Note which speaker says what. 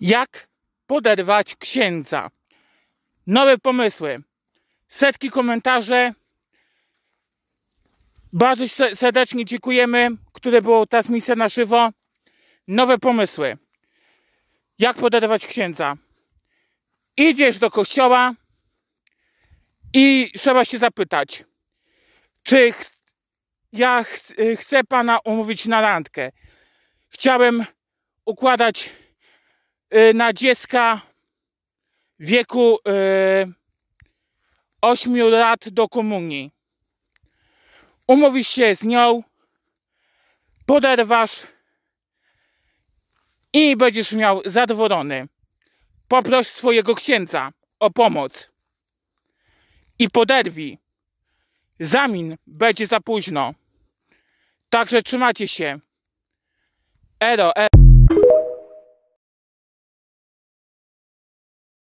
Speaker 1: jak poderwać księdza. Nowe pomysły, setki komentarzy. Bardzo serdecznie dziękujemy, które było transmisja na żywo. Nowe pomysły. Jak poderwać księdza? Idziesz do kościoła i trzeba się zapytać, czy ch ja ch chcę pana umówić na randkę. Chciałem układać Y, na dziecka wieku 8 y, lat do komunii. Umówisz się z nią, poderwasz i będziesz miał zadowolony. Poproś swojego księdza o pomoc i poderwi. Zamin będzie za późno. Także trzymacie się. Ero, ero.